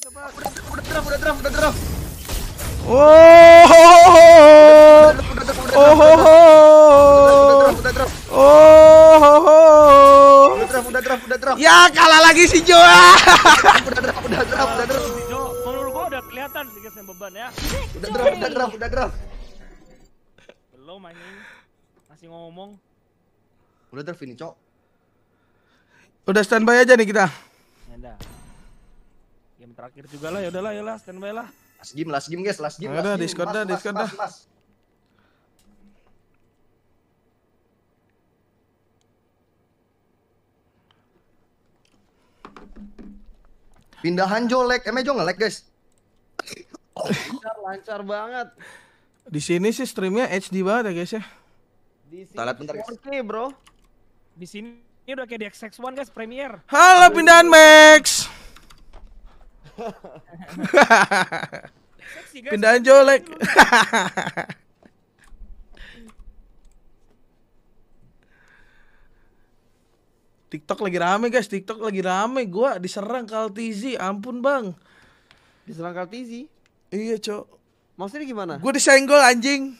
Udah udah udah udah udah udah Oh. Udah udah udah udah Ya kalah lagi si Joa. Udah udah udah udah udah udah udah Jo, udah udah udah kelihatan udah beban ya. Udah udah udah udah udah udah Belum udah Masih ngomong. Udah udah ini, Cok. Udah standby aja nih kita game terakhir juga lah, ya udahlah, ya lah, standby lah. Last game, last game guys, last game. Ada Discord dah, Discord dah. Pindahan jolek, emang jo ngelek guys. lancar, lancar banget. Di sini sih streamnya HD banget ya guys ya. Di bentar guys. Oke bro. Di sini ini udah kayak di XX1 guys premier Halo pindahan Max. Pindahan jelek. TikTok lagi rame guys, TikTok lagi rame. Gua diserang Kaltizi, ampun bang. Diserang Kaltizi? Iya cok. Maksudnya gimana? Gua disenggol anjing.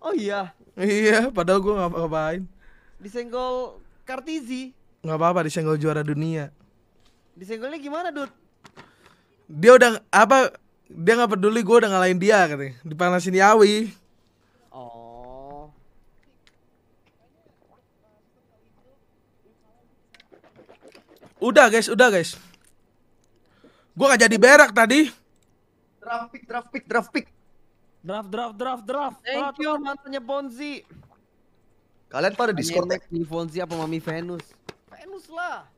Oh iya. Iya, padahal gue ngapa ngapain. Disenggol Kartizi. Nggak apa-apa, disenggol juara dunia. Disenggolnya gimana, Dut? dia udah apa dia nggak peduli gue udah ngalahin dia katanya dipanasin Yawi oh udah guys udah guys gue nggak jadi berak tadi draft pick draft pick draft pick draft draft draft draft thank you mantannya Bonzi kalian pada disconnect nih Bonzi apa Mami Venus Venus lah